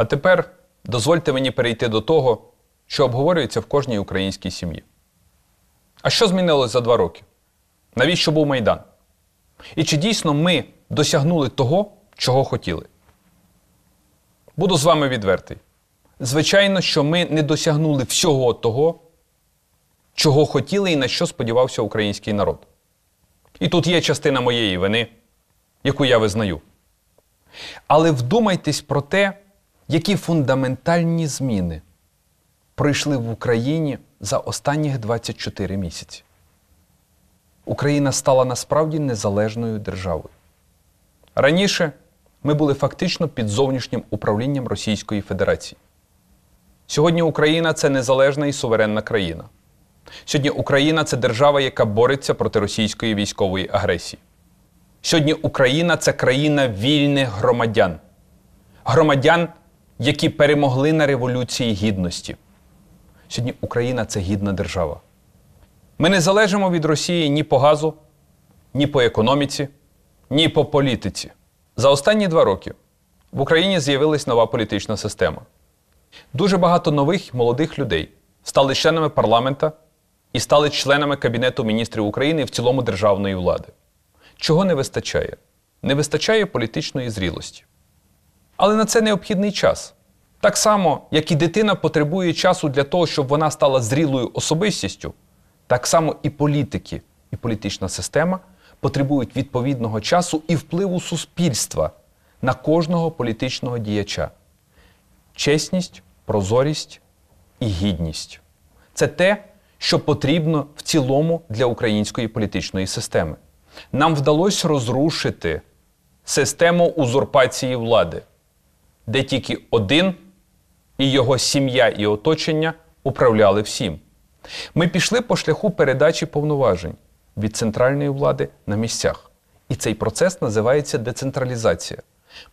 А тепер дозвольте мені перейти до того, що обговорюється в кожній українській сім'ї. А що змінилось за два роки? Навіщо був Майдан? І чи дійсно ми досягнули того, чого хотіли? Буду з вами відвертий. Звичайно, що ми не досягнули всього того, чого хотіли і на що сподівався український народ. І тут є частина моєї вини, яку я визнаю. Але вдумайтесь про те, які фундаментальні зміни пройшли в Україні за останніх 24 місяці. Україна стала насправді незалежною державою. Раніше ми були фактично під зовнішнім управлінням Російської Федерації. Сьогодні Україна це незалежна і суверенна країна. Сьогодні Україна це держава, яка бореться проти російської військової агресії. Сьогодні Україна це країна вільних громадян, громадян, які перемогли на Революції Гідності. Сьогодні Україна це гідна держава. Ми не залежимо від Росії ні по газу, ні по економіці, ні по політиці. За останні два роки в Україні з'явилась нова політична система. Дуже багато нових молодих людей стали членами парламента і стали членами Кабінету міністрів України і в цілому державної влади. Чого не вистачає? Не вистачає політичної зрілості. Але на це необхідний час. Так само, як і дитина потребує часу для того, щоб вона стала зрілою особистістю, так само і політики, і політична система потребують відповідного часу і впливу суспільства на кожного політичного діяча. Чесність, прозорість і гідність це те, що потрібно в цілому для української політичної системи. Нам вдалося розрушити систему узурпації влади де тільки один і його сім'я і оточення управляли всім. Ми пішли по шляху передачі повноважень від центральної влади на місцях. І цей процес називається децентралізація.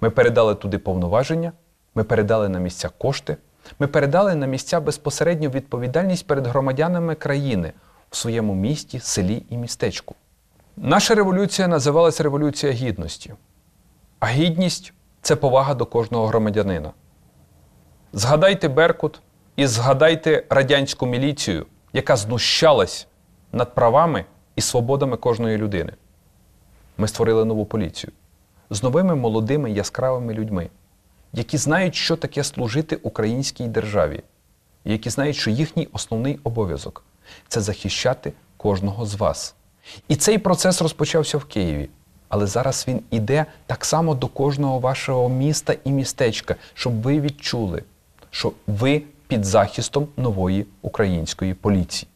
Ми передали туди повноваження, ми передали на місця кошти, ми передали на місця безпосередню відповідальність перед громадянами країни в своєму місті, селі і містечку. Наша революція називалась Революція Гідності. А гідність це повага до кожного громадянина. Згадайте Беркут і згадайте радянську міліцію, яка знущалась над правами і свободами кожної людини. Ми створили нову поліцію з новими молодими яскравими людьми, які знають, що таке служити українській державі, і які знають, що їхній основний обов'язок це захищати кожного з вас. І цей процес розпочався в Києві. Але зараз він іде так само до кожного вашого міста і містечка, щоб ви відчули, що ви під захистом нової української поліції.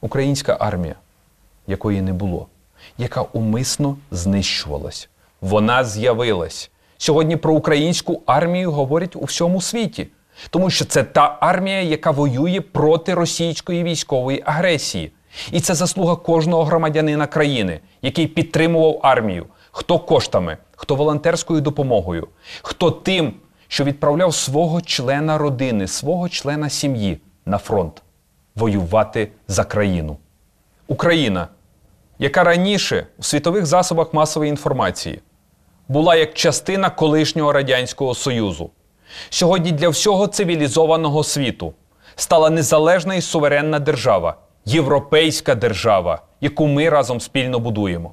Українська армія, якої не було, яка умисно знищувалась, вона з'явилась. Сьогодні про українську армію говорять у всьому світі, тому що це та армія, яка воює проти російської військової агресії. І це заслуга кожного громадянина країни, який підтримував армію, хто коштами, хто волонтерською допомогою, хто тим, що відправляв свого члена родини, свого члена сім'ї на фронт воювати за країну. Україна, яка раніше у світових засобах масової інформації була як частина колишнього Радянського Союзу, сьогодні для всього цивілізованого світу стала незалежна і суверенна держава європейська держава, яку ми разом спільно будуємо.